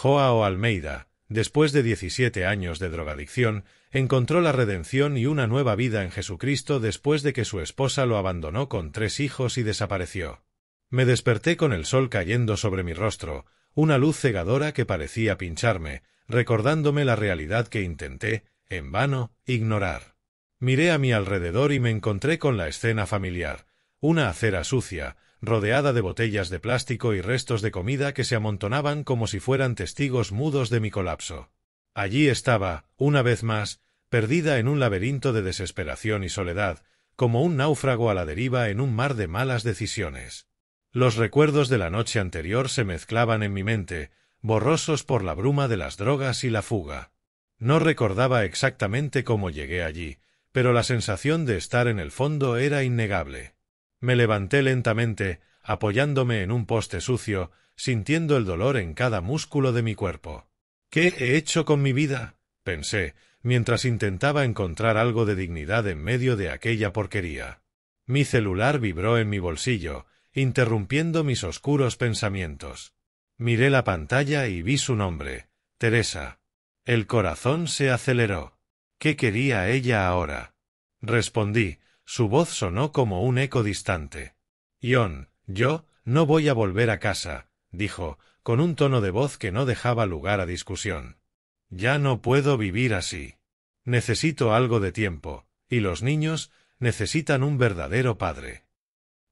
Joao Almeida, después de diecisiete años de drogadicción, encontró la redención y una nueva vida en Jesucristo después de que su esposa lo abandonó con tres hijos y desapareció. Me desperté con el sol cayendo sobre mi rostro, una luz cegadora que parecía pincharme, recordándome la realidad que intenté, en vano, ignorar. Miré a mi alrededor y me encontré con la escena familiar, una acera sucia, rodeada de botellas de plástico y restos de comida que se amontonaban como si fueran testigos mudos de mi colapso. Allí estaba, una vez más, perdida en un laberinto de desesperación y soledad, como un náufrago a la deriva en un mar de malas decisiones. Los recuerdos de la noche anterior se mezclaban en mi mente, borrosos por la bruma de las drogas y la fuga. No recordaba exactamente cómo llegué allí, pero la sensación de estar en el fondo era innegable. Me levanté lentamente, apoyándome en un poste sucio, sintiendo el dolor en cada músculo de mi cuerpo. ¿Qué he hecho con mi vida? pensé, mientras intentaba encontrar algo de dignidad en medio de aquella porquería. Mi celular vibró en mi bolsillo, interrumpiendo mis oscuros pensamientos. Miré la pantalla y vi su nombre, Teresa. El corazón se aceleró. ¿Qué quería ella ahora? Respondí, su voz sonó como un eco distante. Ion, yo, no voy a volver a casa, dijo, con un tono de voz que no dejaba lugar a discusión. Ya no puedo vivir así. Necesito algo de tiempo, y los niños necesitan un verdadero padre.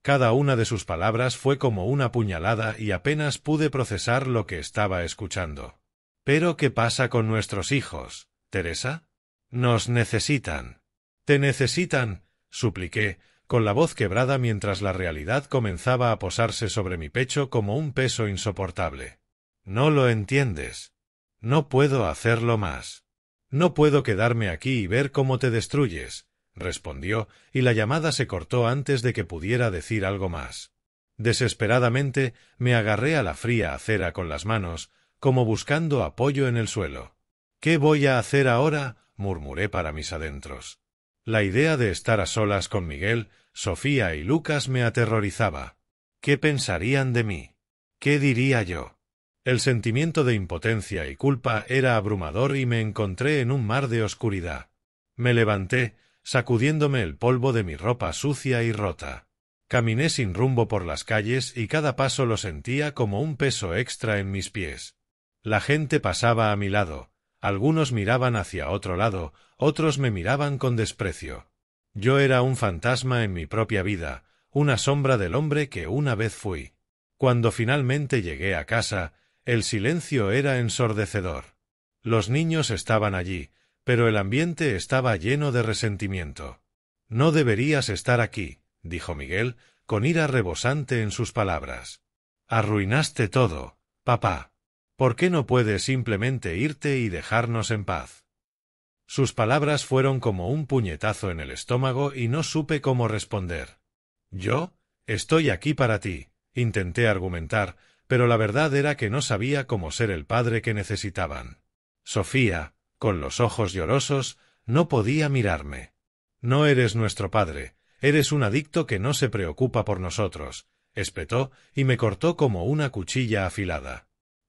Cada una de sus palabras fue como una puñalada y apenas pude procesar lo que estaba escuchando. Pero ¿qué pasa con nuestros hijos, Teresa? Nos necesitan. Te necesitan, supliqué, con la voz quebrada mientras la realidad comenzaba a posarse sobre mi pecho como un peso insoportable. No lo entiendes. No puedo hacerlo más. No puedo quedarme aquí y ver cómo te destruyes, respondió, y la llamada se cortó antes de que pudiera decir algo más. Desesperadamente me agarré a la fría acera con las manos, como buscando apoyo en el suelo. ¿Qué voy a hacer ahora? murmuré para mis adentros. La idea de estar a solas con Miguel, Sofía y Lucas me aterrorizaba. ¿Qué pensarían de mí? ¿Qué diría yo? El sentimiento de impotencia y culpa era abrumador y me encontré en un mar de oscuridad. Me levanté, sacudiéndome el polvo de mi ropa sucia y rota. Caminé sin rumbo por las calles y cada paso lo sentía como un peso extra en mis pies. La gente pasaba a mi lado, algunos miraban hacia otro lado, otros me miraban con desprecio. Yo era un fantasma en mi propia vida, una sombra del hombre que una vez fui. Cuando finalmente llegué a casa, el silencio era ensordecedor. Los niños estaban allí, pero el ambiente estaba lleno de resentimiento. No deberías estar aquí, dijo Miguel, con ira rebosante en sus palabras. Arruinaste todo, papá. ¿Por qué no puedes simplemente irte y dejarnos en paz? Sus palabras fueron como un puñetazo en el estómago y no supe cómo responder. Yo, estoy aquí para ti, intenté argumentar, pero la verdad era que no sabía cómo ser el padre que necesitaban. Sofía, con los ojos llorosos, no podía mirarme. No eres nuestro padre, eres un adicto que no se preocupa por nosotros, espetó y me cortó como una cuchilla afilada.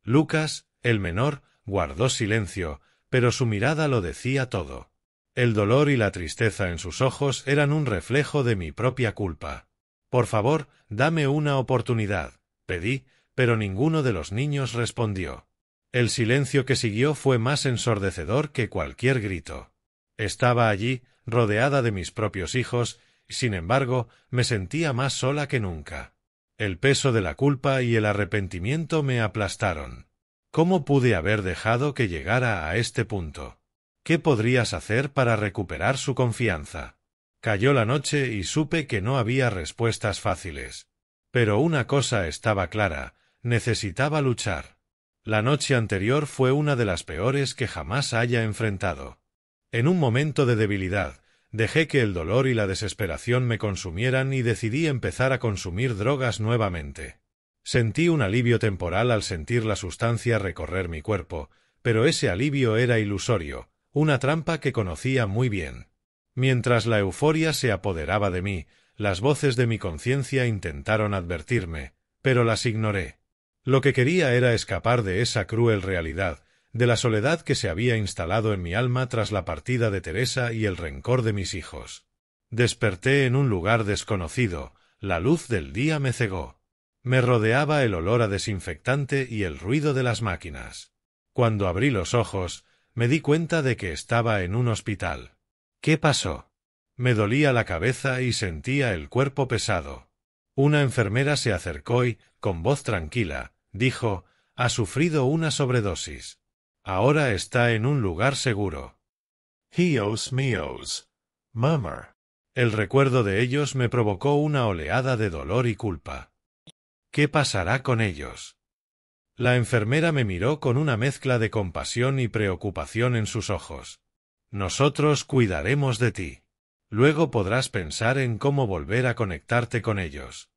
Lucas, el menor, guardó silencio, pero su mirada lo decía todo. El dolor y la tristeza en sus ojos eran un reflejo de mi propia culpa. Por favor, dame una oportunidad, pedí, pero ninguno de los niños respondió. El silencio que siguió fue más ensordecedor que cualquier grito. Estaba allí, rodeada de mis propios hijos, sin embargo, me sentía más sola que nunca. El peso de la culpa y el arrepentimiento me aplastaron. ¿Cómo pude haber dejado que llegara a este punto? ¿Qué podrías hacer para recuperar su confianza? Cayó la noche y supe que no había respuestas fáciles. Pero una cosa estaba clara, necesitaba luchar. La noche anterior fue una de las peores que jamás haya enfrentado. En un momento de debilidad, Dejé que el dolor y la desesperación me consumieran y decidí empezar a consumir drogas nuevamente. Sentí un alivio temporal al sentir la sustancia recorrer mi cuerpo, pero ese alivio era ilusorio, una trampa que conocía muy bien. Mientras la euforia se apoderaba de mí, las voces de mi conciencia intentaron advertirme, pero las ignoré. Lo que quería era escapar de esa cruel realidad, de la soledad que se había instalado en mi alma tras la partida de Teresa y el rencor de mis hijos. Desperté en un lugar desconocido, la luz del día me cegó. Me rodeaba el olor a desinfectante y el ruido de las máquinas. Cuando abrí los ojos, me di cuenta de que estaba en un hospital. ¿Qué pasó? Me dolía la cabeza y sentía el cuerpo pesado. Una enfermera se acercó y, con voz tranquila, dijo, ha sufrido una sobredosis. Ahora está en un lugar seguro. Hios míos. mamá. El recuerdo de ellos me provocó una oleada de dolor y culpa. ¿Qué pasará con ellos? La enfermera me miró con una mezcla de compasión y preocupación en sus ojos. Nosotros cuidaremos de ti. Luego podrás pensar en cómo volver a conectarte con ellos.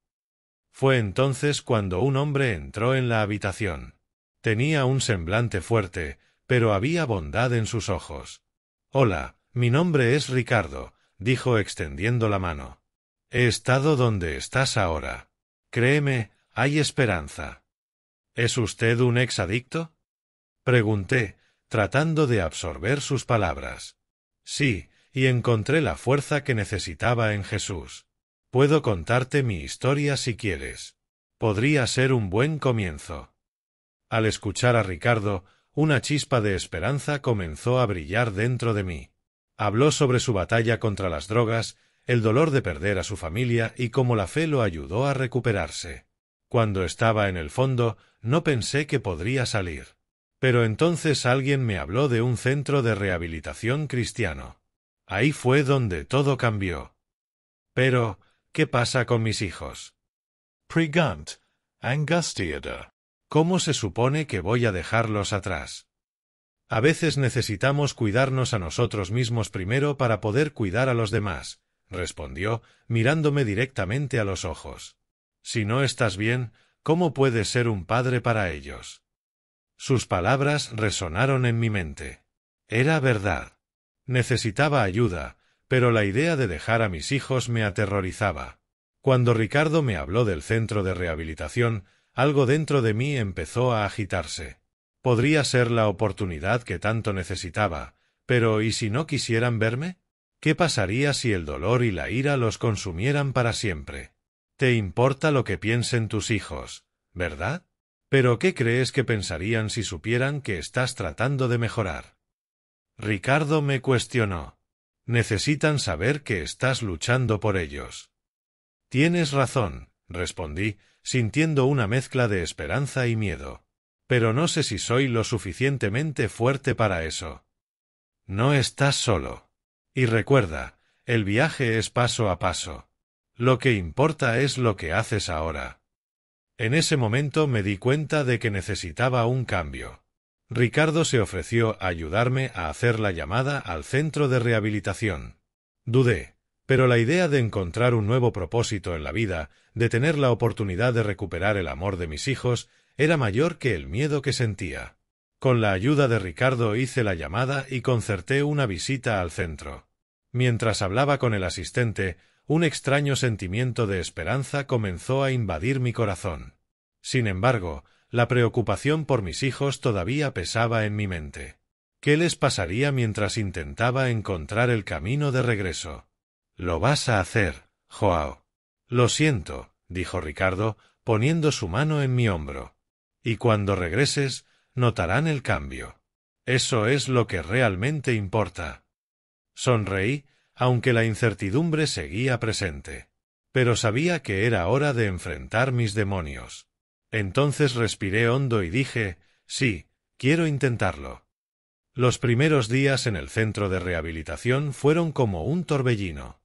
Fue entonces cuando un hombre entró en la habitación. Tenía un semblante fuerte, pero había bondad en sus ojos. Hola, mi nombre es Ricardo, dijo extendiendo la mano. He estado donde estás ahora. Créeme, hay esperanza. ¿Es usted un exadicto? Pregunté, tratando de absorber sus palabras. Sí, y encontré la fuerza que necesitaba en Jesús. Puedo contarte mi historia si quieres. Podría ser un buen comienzo. Al escuchar a Ricardo, una chispa de esperanza comenzó a brillar dentro de mí. Habló sobre su batalla contra las drogas, el dolor de perder a su familia y cómo la fe lo ayudó a recuperarse. Cuando estaba en el fondo, no pensé que podría salir. Pero entonces alguien me habló de un centro de rehabilitación cristiano. Ahí fue donde todo cambió. Pero, ¿qué pasa con mis hijos? Pregunt Angustiada. ¿Cómo se supone que voy a dejarlos atrás? A veces necesitamos cuidarnos a nosotros mismos primero para poder cuidar a los demás, respondió, mirándome directamente a los ojos. Si no estás bien, ¿cómo puedes ser un padre para ellos? Sus palabras resonaron en mi mente. Era verdad. Necesitaba ayuda, pero la idea de dejar a mis hijos me aterrorizaba. Cuando Ricardo me habló del centro de rehabilitación, algo dentro de mí empezó a agitarse. Podría ser la oportunidad que tanto necesitaba, pero ¿y si no quisieran verme? ¿Qué pasaría si el dolor y la ira los consumieran para siempre? Te importa lo que piensen tus hijos, ¿verdad? Pero ¿qué crees que pensarían si supieran que estás tratando de mejorar? Ricardo me cuestionó. Necesitan saber que estás luchando por ellos. Tienes razón, respondí, sintiendo una mezcla de esperanza y miedo. Pero no sé si soy lo suficientemente fuerte para eso. No estás solo. Y recuerda, el viaje es paso a paso. Lo que importa es lo que haces ahora. En ese momento me di cuenta de que necesitaba un cambio. Ricardo se ofreció a ayudarme a hacer la llamada al centro de rehabilitación. Dudé, pero la idea de encontrar un nuevo propósito en la vida, de tener la oportunidad de recuperar el amor de mis hijos, era mayor que el miedo que sentía. Con la ayuda de Ricardo hice la llamada y concerté una visita al centro. Mientras hablaba con el asistente, un extraño sentimiento de esperanza comenzó a invadir mi corazón. Sin embargo, la preocupación por mis hijos todavía pesaba en mi mente. ¿Qué les pasaría mientras intentaba encontrar el camino de regreso? Lo vas a hacer, Joao. Lo siento, dijo Ricardo, poniendo su mano en mi hombro. Y cuando regreses, notarán el cambio. Eso es lo que realmente importa. Sonreí, aunque la incertidumbre seguía presente. Pero sabía que era hora de enfrentar mis demonios. Entonces respiré hondo y dije, sí, quiero intentarlo. Los primeros días en el centro de rehabilitación fueron como un torbellino.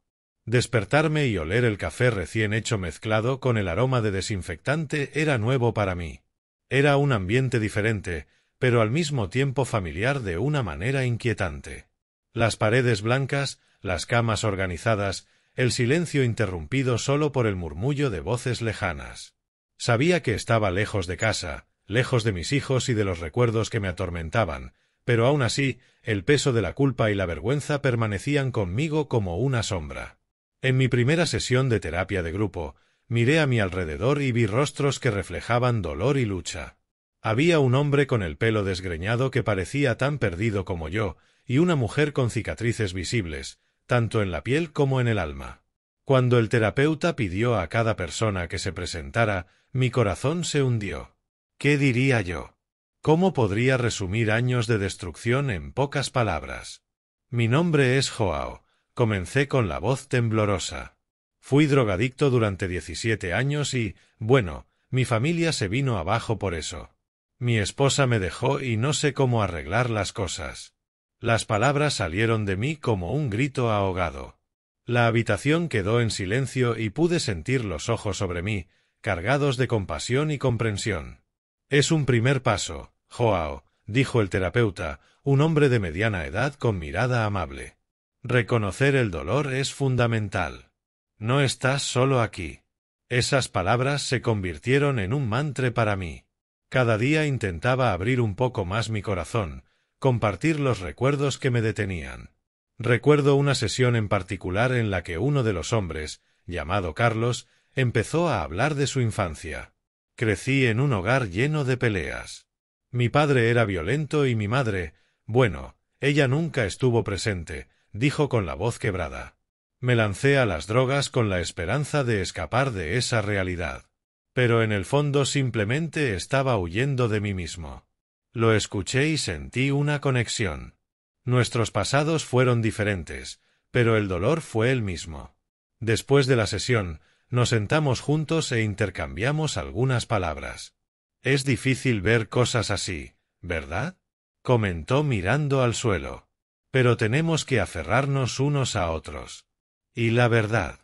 Despertarme y oler el café recién hecho mezclado con el aroma de desinfectante era nuevo para mí. Era un ambiente diferente, pero al mismo tiempo familiar de una manera inquietante. Las paredes blancas, las camas organizadas, el silencio interrumpido solo por el murmullo de voces lejanas. Sabía que estaba lejos de casa, lejos de mis hijos y de los recuerdos que me atormentaban, pero aun así, el peso de la culpa y la vergüenza permanecían conmigo como una sombra. En mi primera sesión de terapia de grupo, miré a mi alrededor y vi rostros que reflejaban dolor y lucha. Había un hombre con el pelo desgreñado que parecía tan perdido como yo, y una mujer con cicatrices visibles, tanto en la piel como en el alma. Cuando el terapeuta pidió a cada persona que se presentara, mi corazón se hundió. ¿Qué diría yo? ¿Cómo podría resumir años de destrucción en pocas palabras? Mi nombre es Joao, Comencé con la voz temblorosa. Fui drogadicto durante diecisiete años y, bueno, mi familia se vino abajo por eso. Mi esposa me dejó y no sé cómo arreglar las cosas. Las palabras salieron de mí como un grito ahogado. La habitación quedó en silencio y pude sentir los ojos sobre mí, cargados de compasión y comprensión. Es un primer paso, Joao, dijo el terapeuta, un hombre de mediana edad con mirada amable. Reconocer el dolor es fundamental. No estás solo aquí. Esas palabras se convirtieron en un mantra para mí. Cada día intentaba abrir un poco más mi corazón, compartir los recuerdos que me detenían. Recuerdo una sesión en particular en la que uno de los hombres, llamado Carlos, empezó a hablar de su infancia. Crecí en un hogar lleno de peleas. Mi padre era violento y mi madre, bueno, ella nunca estuvo presente, dijo con la voz quebrada. Me lancé a las drogas con la esperanza de escapar de esa realidad. Pero en el fondo simplemente estaba huyendo de mí mismo. Lo escuché y sentí una conexión. Nuestros pasados fueron diferentes, pero el dolor fue el mismo. Después de la sesión, nos sentamos juntos e intercambiamos algunas palabras. Es difícil ver cosas así, ¿verdad? comentó mirando al suelo pero tenemos que aferrarnos unos a otros. Y la verdad,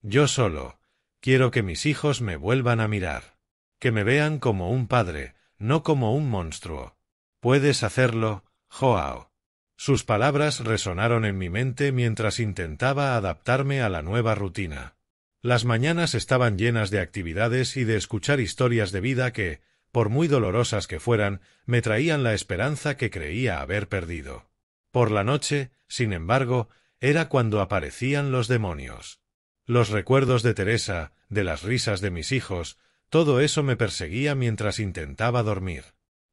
yo solo, quiero que mis hijos me vuelvan a mirar, que me vean como un padre, no como un monstruo. Puedes hacerlo, Joao. Sus palabras resonaron en mi mente mientras intentaba adaptarme a la nueva rutina. Las mañanas estaban llenas de actividades y de escuchar historias de vida que, por muy dolorosas que fueran, me traían la esperanza que creía haber perdido. Por la noche, sin embargo, era cuando aparecían los demonios. Los recuerdos de Teresa, de las risas de mis hijos, todo eso me perseguía mientras intentaba dormir.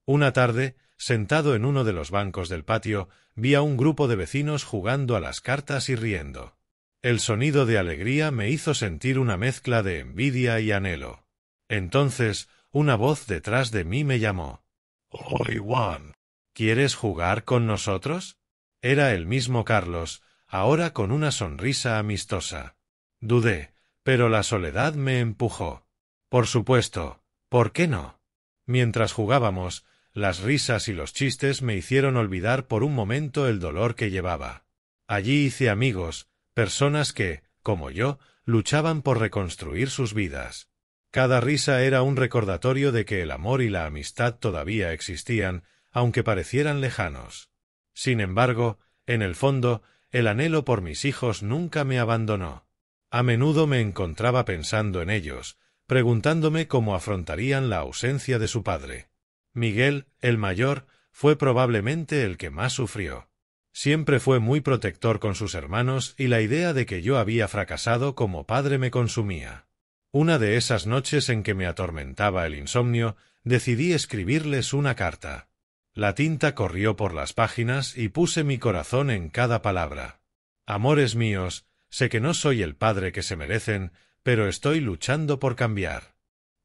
Una tarde, sentado en uno de los bancos del patio, vi a un grupo de vecinos jugando a las cartas y riendo. El sonido de alegría me hizo sentir una mezcla de envidia y anhelo. Entonces, una voz detrás de mí me llamó. Hoy, Juan. ¿Quieres jugar con nosotros? Era el mismo Carlos, ahora con una sonrisa amistosa. Dudé, pero la soledad me empujó. Por supuesto, ¿por qué no? Mientras jugábamos, las risas y los chistes me hicieron olvidar por un momento el dolor que llevaba. Allí hice amigos, personas que, como yo, luchaban por reconstruir sus vidas. Cada risa era un recordatorio de que el amor y la amistad todavía existían, aunque parecieran lejanos. Sin embargo, en el fondo, el anhelo por mis hijos nunca me abandonó. A menudo me encontraba pensando en ellos, preguntándome cómo afrontarían la ausencia de su padre. Miguel, el mayor, fue probablemente el que más sufrió. Siempre fue muy protector con sus hermanos y la idea de que yo había fracasado como padre me consumía. Una de esas noches en que me atormentaba el insomnio, decidí escribirles una carta. La tinta corrió por las páginas y puse mi corazón en cada palabra. Amores míos, sé que no soy el padre que se merecen, pero estoy luchando por cambiar.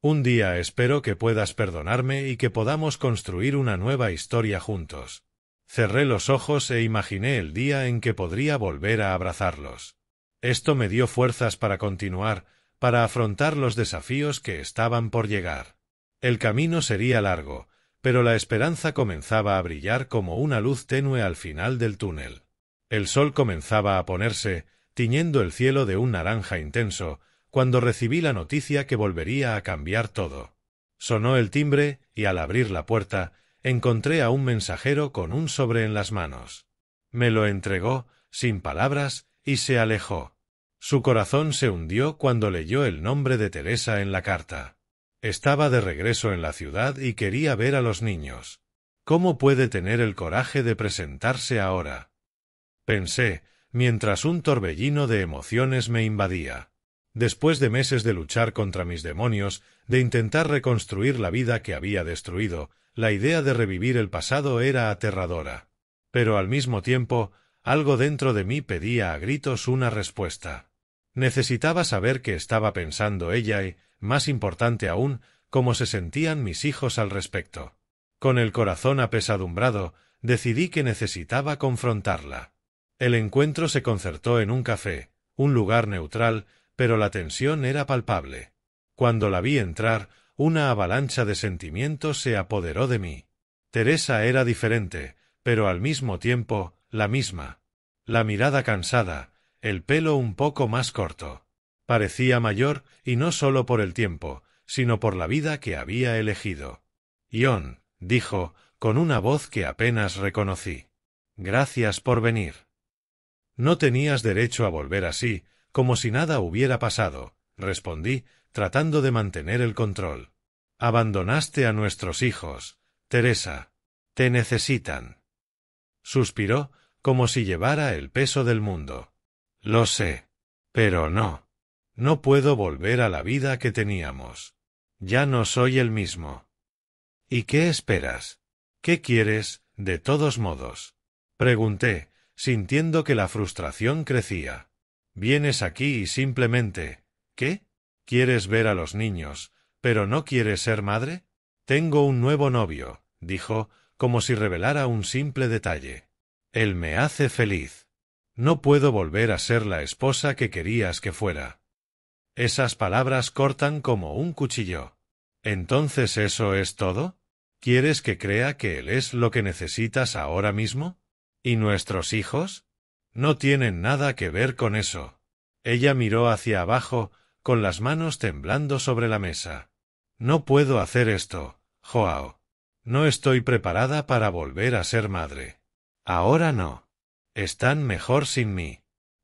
Un día espero que puedas perdonarme y que podamos construir una nueva historia juntos. Cerré los ojos e imaginé el día en que podría volver a abrazarlos. Esto me dio fuerzas para continuar, para afrontar los desafíos que estaban por llegar. El camino sería largo, pero la esperanza comenzaba a brillar como una luz tenue al final del túnel. El sol comenzaba a ponerse, tiñendo el cielo de un naranja intenso, cuando recibí la noticia que volvería a cambiar todo. Sonó el timbre, y al abrir la puerta, encontré a un mensajero con un sobre en las manos. Me lo entregó, sin palabras, y se alejó. Su corazón se hundió cuando leyó el nombre de Teresa en la carta. Estaba de regreso en la ciudad y quería ver a los niños. ¿Cómo puede tener el coraje de presentarse ahora? Pensé, mientras un torbellino de emociones me invadía. Después de meses de luchar contra mis demonios, de intentar reconstruir la vida que había destruido, la idea de revivir el pasado era aterradora. Pero al mismo tiempo, algo dentro de mí pedía a gritos una respuesta. Necesitaba saber qué estaba pensando ella y, más importante aún, cómo se sentían mis hijos al respecto. Con el corazón apesadumbrado, decidí que necesitaba confrontarla. El encuentro se concertó en un café, un lugar neutral, pero la tensión era palpable. Cuando la vi entrar, una avalancha de sentimientos se apoderó de mí. Teresa era diferente, pero al mismo tiempo, la misma. La mirada cansada, el pelo un poco más corto. Parecía mayor, y no sólo por el tiempo, sino por la vida que había elegido. Ion, dijo, con una voz que apenas reconocí. Gracias por venir. No tenías derecho a volver así, como si nada hubiera pasado, respondí, tratando de mantener el control. Abandonaste a nuestros hijos, Teresa. Te necesitan. Suspiró, como si llevara el peso del mundo. Lo sé. Pero no. No puedo volver a la vida que teníamos. Ya no soy el mismo. ¿Y qué esperas? ¿Qué quieres, de todos modos? Pregunté, sintiendo que la frustración crecía. Vienes aquí y simplemente. ¿Qué? ¿Quieres ver a los niños, pero no quieres ser madre? Tengo un nuevo novio, dijo, como si revelara un simple detalle. Él me hace feliz. No puedo volver a ser la esposa que querías que fuera. Esas palabras cortan como un cuchillo. ¿Entonces eso es todo? ¿Quieres que crea que él es lo que necesitas ahora mismo? ¿Y nuestros hijos? No tienen nada que ver con eso. Ella miró hacia abajo, con las manos temblando sobre la mesa. No puedo hacer esto, Joao. No estoy preparada para volver a ser madre. Ahora no. Están mejor sin mí.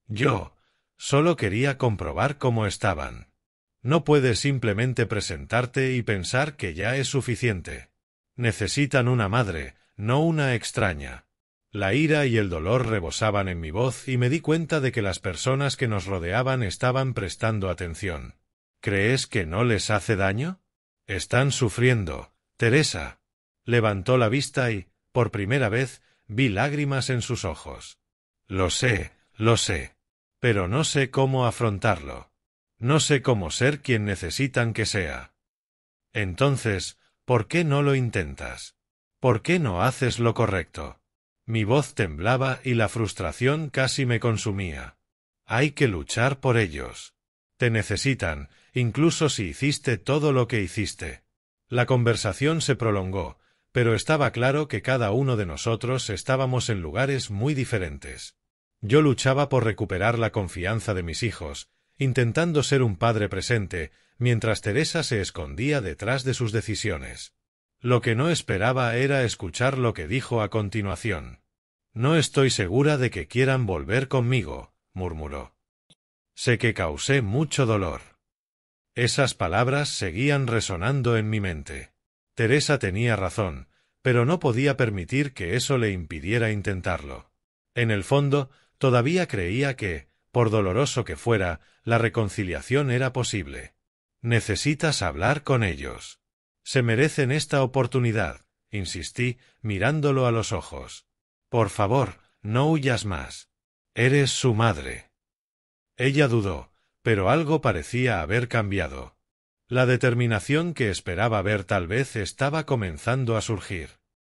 Yo, solo quería comprobar cómo estaban. No puedes simplemente presentarte y pensar que ya es suficiente. Necesitan una madre, no una extraña. La ira y el dolor rebosaban en mi voz y me di cuenta de que las personas que nos rodeaban estaban prestando atención. ¿Crees que no les hace daño? Están sufriendo. Teresa. Levantó la vista y, por primera vez, vi lágrimas en sus ojos. Lo sé, lo sé. Pero no sé cómo afrontarlo. No sé cómo ser quien necesitan que sea. Entonces, ¿por qué no lo intentas? ¿Por qué no haces lo correcto? Mi voz temblaba y la frustración casi me consumía. Hay que luchar por ellos. Te necesitan, incluso si hiciste todo lo que hiciste. La conversación se prolongó, pero estaba claro que cada uno de nosotros estábamos en lugares muy diferentes. Yo luchaba por recuperar la confianza de mis hijos, intentando ser un padre presente, mientras Teresa se escondía detrás de sus decisiones. Lo que no esperaba era escuchar lo que dijo a continuación. No estoy segura de que quieran volver conmigo, murmuró. Sé que causé mucho dolor. Esas palabras seguían resonando en mi mente. Teresa tenía razón, pero no podía permitir que eso le impidiera intentarlo. En el fondo, todavía creía que, por doloroso que fuera, la reconciliación era posible. Necesitas hablar con ellos. Se merecen esta oportunidad, insistí, mirándolo a los ojos. Por favor, no huyas más. Eres su madre. Ella dudó, pero algo parecía haber cambiado. La determinación que esperaba ver tal vez estaba comenzando a surgir.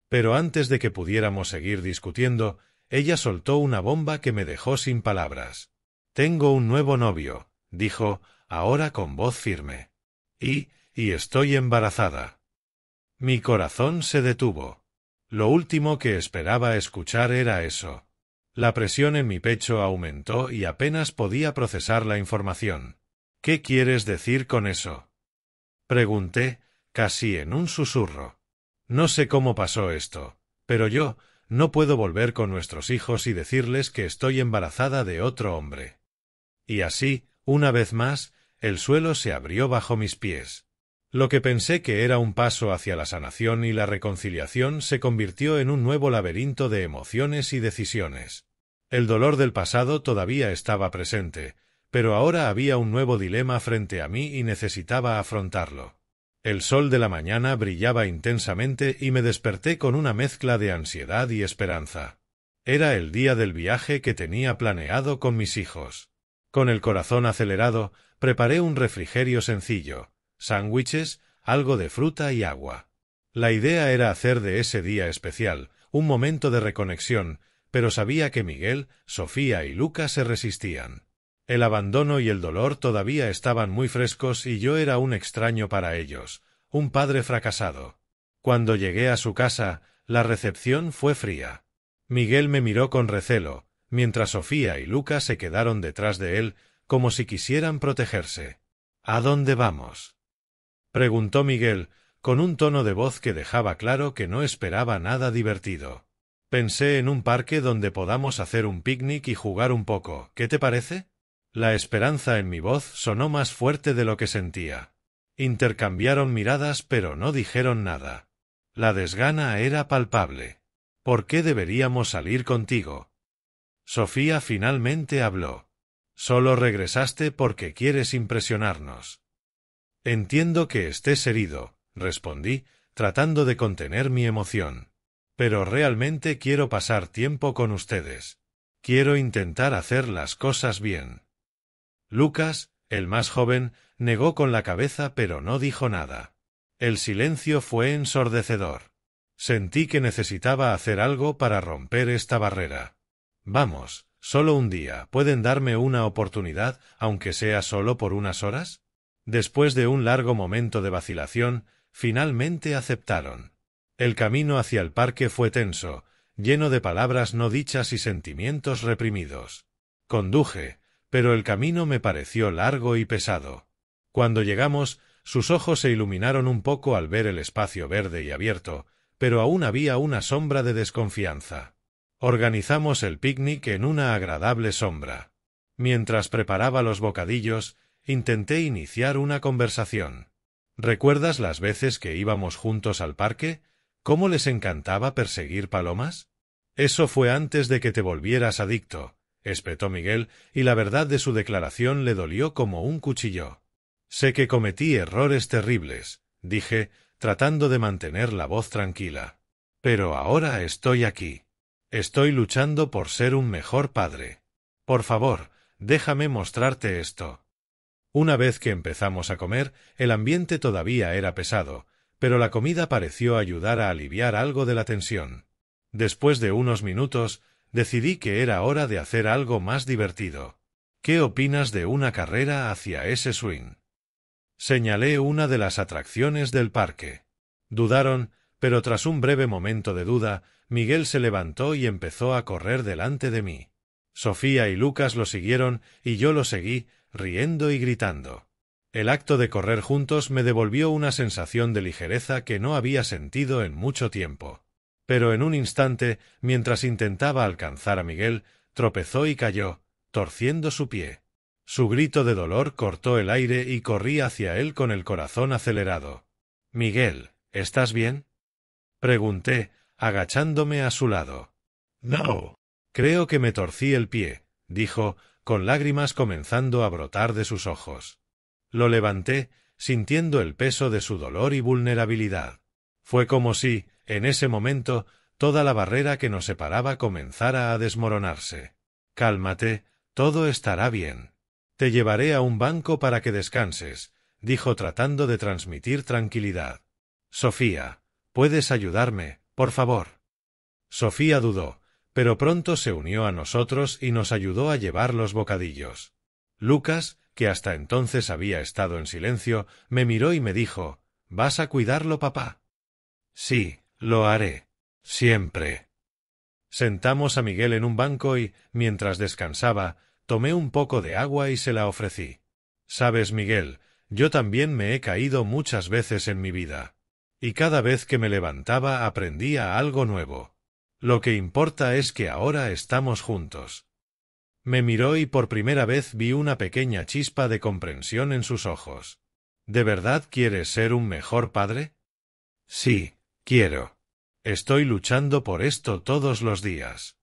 Pero antes de que pudiéramos seguir discutiendo, ella soltó una bomba que me dejó sin palabras. Tengo un nuevo novio, dijo, ahora con voz firme. Y, y estoy embarazada. Mi corazón se detuvo. Lo último que esperaba escuchar era eso. La presión en mi pecho aumentó y apenas podía procesar la información. ¿Qué quieres decir con eso? Pregunté, casi en un susurro. No sé cómo pasó esto, pero yo, no puedo volver con nuestros hijos y decirles que estoy embarazada de otro hombre. Y así, una vez más, el suelo se abrió bajo mis pies. Lo que pensé que era un paso hacia la sanación y la reconciliación se convirtió en un nuevo laberinto de emociones y decisiones. El dolor del pasado todavía estaba presente, pero ahora había un nuevo dilema frente a mí y necesitaba afrontarlo. El sol de la mañana brillaba intensamente y me desperté con una mezcla de ansiedad y esperanza. Era el día del viaje que tenía planeado con mis hijos. Con el corazón acelerado, preparé un refrigerio sencillo, sándwiches, algo de fruta y agua. La idea era hacer de ese día especial, un momento de reconexión, pero sabía que Miguel, Sofía y Luca se resistían. El abandono y el dolor todavía estaban muy frescos y yo era un extraño para ellos, un padre fracasado. Cuando llegué a su casa, la recepción fue fría. Miguel me miró con recelo, mientras Sofía y Luca se quedaron detrás de él, como si quisieran protegerse. ¿A dónde vamos? preguntó Miguel, con un tono de voz que dejaba claro que no esperaba nada divertido. Pensé en un parque donde podamos hacer un picnic y jugar un poco. ¿Qué te parece? La esperanza en mi voz sonó más fuerte de lo que sentía. Intercambiaron miradas pero no dijeron nada. La desgana era palpable. ¿Por qué deberíamos salir contigo? Sofía finalmente habló. Solo regresaste porque quieres impresionarnos. Entiendo que estés herido, respondí, tratando de contener mi emoción. Pero realmente quiero pasar tiempo con ustedes. Quiero intentar hacer las cosas bien. Lucas, el más joven, negó con la cabeza pero no dijo nada. El silencio fue ensordecedor. Sentí que necesitaba hacer algo para romper esta barrera. Vamos, solo un día, ¿pueden darme una oportunidad, aunque sea solo por unas horas? Después de un largo momento de vacilación, finalmente aceptaron. El camino hacia el parque fue tenso, lleno de palabras no dichas y sentimientos reprimidos. Conduje, pero el camino me pareció largo y pesado. Cuando llegamos, sus ojos se iluminaron un poco al ver el espacio verde y abierto, pero aún había una sombra de desconfianza. Organizamos el picnic en una agradable sombra. Mientras preparaba los bocadillos, intenté iniciar una conversación. ¿Recuerdas las veces que íbamos juntos al parque? ¿Cómo les encantaba perseguir palomas? Eso fue antes de que te volvieras adicto, espetó Miguel, y la verdad de su declaración le dolió como un cuchillo. Sé que cometí errores terribles, dije, tratando de mantener la voz tranquila. Pero ahora estoy aquí. Estoy luchando por ser un mejor padre. Por favor, déjame mostrarte esto. Una vez que empezamos a comer, el ambiente todavía era pesado, pero la comida pareció ayudar a aliviar algo de la tensión. Después de unos minutos, decidí que era hora de hacer algo más divertido. ¿Qué opinas de una carrera hacia ese swing? Señalé una de las atracciones del parque. Dudaron, pero tras un breve momento de duda, Miguel se levantó y empezó a correr delante de mí. Sofía y Lucas lo siguieron y yo lo seguí, riendo y gritando. El acto de correr juntos me devolvió una sensación de ligereza que no había sentido en mucho tiempo pero en un instante, mientras intentaba alcanzar a Miguel, tropezó y cayó, torciendo su pie. Su grito de dolor cortó el aire y corrí hacia él con el corazón acelerado. Miguel, ¿estás bien? pregunté, agachándome a su lado. No. Creo que me torcí el pie, dijo, con lágrimas comenzando a brotar de sus ojos. Lo levanté, sintiendo el peso de su dolor y vulnerabilidad. Fue como si, en ese momento, toda la barrera que nos separaba comenzara a desmoronarse. Cálmate, todo estará bien. Te llevaré a un banco para que descanses, dijo tratando de transmitir tranquilidad. Sofía, ¿puedes ayudarme, por favor? Sofía dudó, pero pronto se unió a nosotros y nos ayudó a llevar los bocadillos. Lucas, que hasta entonces había estado en silencio, me miró y me dijo ¿Vas a cuidarlo, papá? Sí, lo haré. Siempre. Sentamos a Miguel en un banco y, mientras descansaba, tomé un poco de agua y se la ofrecí. Sabes, Miguel, yo también me he caído muchas veces en mi vida. Y cada vez que me levantaba aprendía algo nuevo. Lo que importa es que ahora estamos juntos. Me miró y por primera vez vi una pequeña chispa de comprensión en sus ojos. ¿De verdad quieres ser un mejor padre? Sí, Quiero. Estoy luchando por esto todos los días.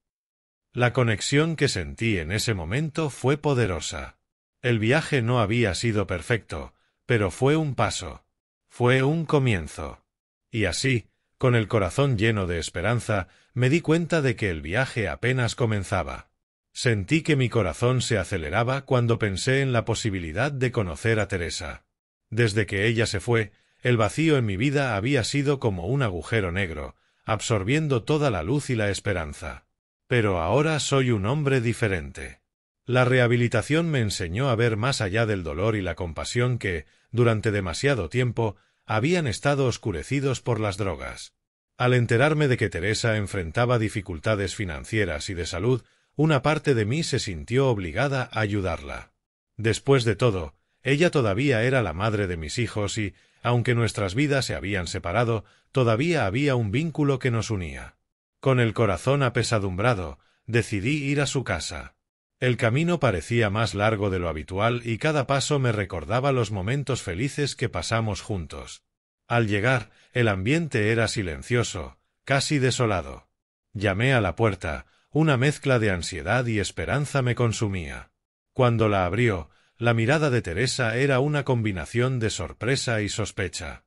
La conexión que sentí en ese momento fue poderosa. El viaje no había sido perfecto, pero fue un paso. Fue un comienzo. Y así, con el corazón lleno de esperanza, me di cuenta de que el viaje apenas comenzaba. Sentí que mi corazón se aceleraba cuando pensé en la posibilidad de conocer a Teresa. Desde que ella se fue, el vacío en mi vida había sido como un agujero negro, absorbiendo toda la luz y la esperanza. Pero ahora soy un hombre diferente. La rehabilitación me enseñó a ver más allá del dolor y la compasión que, durante demasiado tiempo, habían estado oscurecidos por las drogas. Al enterarme de que Teresa enfrentaba dificultades financieras y de salud, una parte de mí se sintió obligada a ayudarla. Después de todo, ella todavía era la madre de mis hijos y, aunque nuestras vidas se habían separado, todavía había un vínculo que nos unía. Con el corazón apesadumbrado, decidí ir a su casa. El camino parecía más largo de lo habitual y cada paso me recordaba los momentos felices que pasamos juntos. Al llegar, el ambiente era silencioso, casi desolado. Llamé a la puerta, una mezcla de ansiedad y esperanza me consumía. Cuando la abrió, la mirada de Teresa era una combinación de sorpresa y sospecha.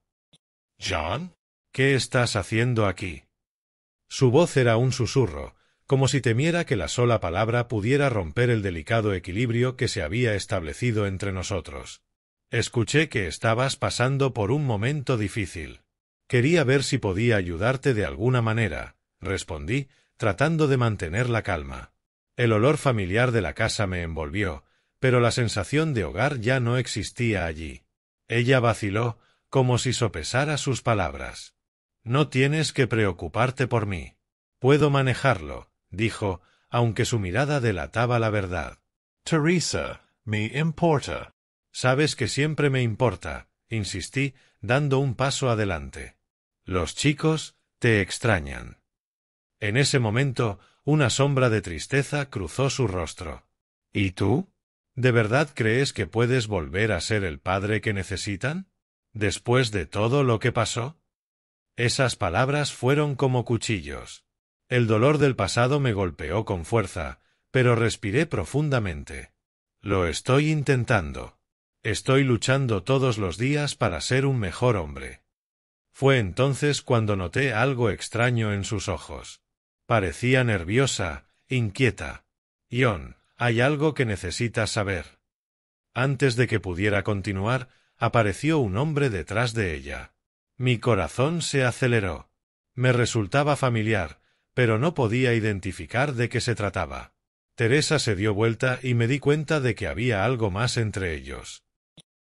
John, ¿qué estás haciendo aquí? Su voz era un susurro, como si temiera que la sola palabra pudiera romper el delicado equilibrio que se había establecido entre nosotros. Escuché que estabas pasando por un momento difícil. Quería ver si podía ayudarte de alguna manera, respondí, tratando de mantener la calma. El olor familiar de la casa me envolvió, pero la sensación de hogar ya no existía allí. Ella vaciló, como si sopesara sus palabras. No tienes que preocuparte por mí. Puedo manejarlo, dijo, aunque su mirada delataba la verdad. Teresa, me importa. Sabes que siempre me importa, insistí, dando un paso adelante. Los chicos te extrañan. En ese momento, una sombra de tristeza cruzó su rostro. ¿Y tú? ¿De verdad crees que puedes volver a ser el padre que necesitan? Después de todo lo que pasó. Esas palabras fueron como cuchillos. El dolor del pasado me golpeó con fuerza, pero respiré profundamente. Lo estoy intentando. Estoy luchando todos los días para ser un mejor hombre. Fue entonces cuando noté algo extraño en sus ojos. Parecía nerviosa, inquieta. Ion. Hay algo que necesitas saber. Antes de que pudiera continuar, apareció un hombre detrás de ella. Mi corazón se aceleró. Me resultaba familiar, pero no podía identificar de qué se trataba. Teresa se dio vuelta y me di cuenta de que había algo más entre ellos.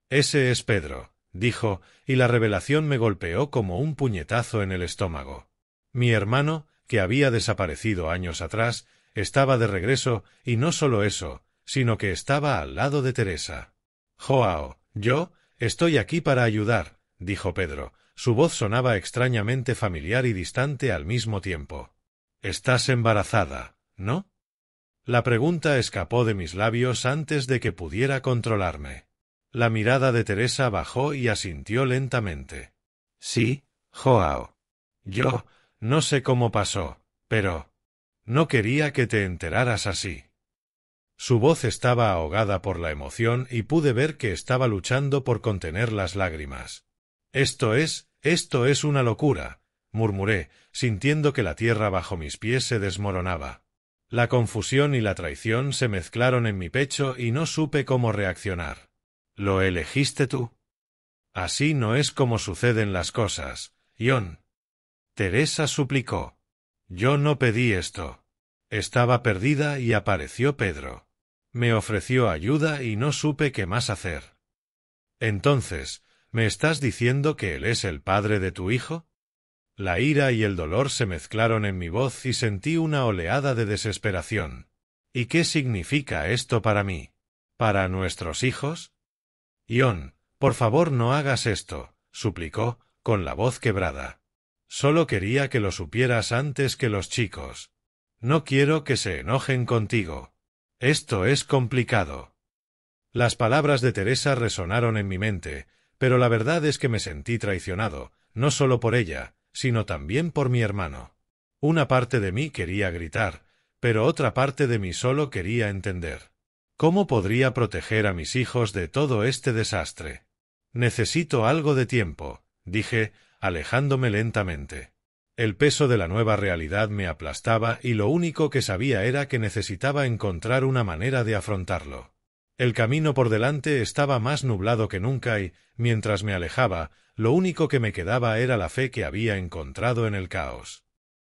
Ese es Pedro, dijo, y la revelación me golpeó como un puñetazo en el estómago. Mi hermano, que había desaparecido años atrás, estaba de regreso, y no solo eso, sino que estaba al lado de Teresa. Joao, yo, estoy aquí para ayudar, dijo Pedro. Su voz sonaba extrañamente familiar y distante al mismo tiempo. Estás embarazada, ¿no? La pregunta escapó de mis labios antes de que pudiera controlarme. La mirada de Teresa bajó y asintió lentamente. Sí, Joao. Yo, no sé cómo pasó, pero no quería que te enteraras así. Su voz estaba ahogada por la emoción y pude ver que estaba luchando por contener las lágrimas. Esto es, esto es una locura, murmuré, sintiendo que la tierra bajo mis pies se desmoronaba. La confusión y la traición se mezclaron en mi pecho y no supe cómo reaccionar. ¿Lo elegiste tú? Así no es como suceden las cosas, Ion. Teresa suplicó. Yo no pedí esto. Estaba perdida y apareció Pedro. Me ofreció ayuda y no supe qué más hacer. Entonces, ¿me estás diciendo que él es el padre de tu hijo? La ira y el dolor se mezclaron en mi voz y sentí una oleada de desesperación. ¿Y qué significa esto para mí? ¿Para nuestros hijos? Ion, por favor no hagas esto, suplicó, con la voz quebrada. Solo quería que lo supieras antes que los chicos. No quiero que se enojen contigo. Esto es complicado. Las palabras de Teresa resonaron en mi mente, pero la verdad es que me sentí traicionado, no solo por ella, sino también por mi hermano. Una parte de mí quería gritar, pero otra parte de mí solo quería entender. ¿Cómo podría proteger a mis hijos de todo este desastre? Necesito algo de tiempo, dije, alejándome lentamente. El peso de la nueva realidad me aplastaba y lo único que sabía era que necesitaba encontrar una manera de afrontarlo. El camino por delante estaba más nublado que nunca y, mientras me alejaba, lo único que me quedaba era la fe que había encontrado en el caos.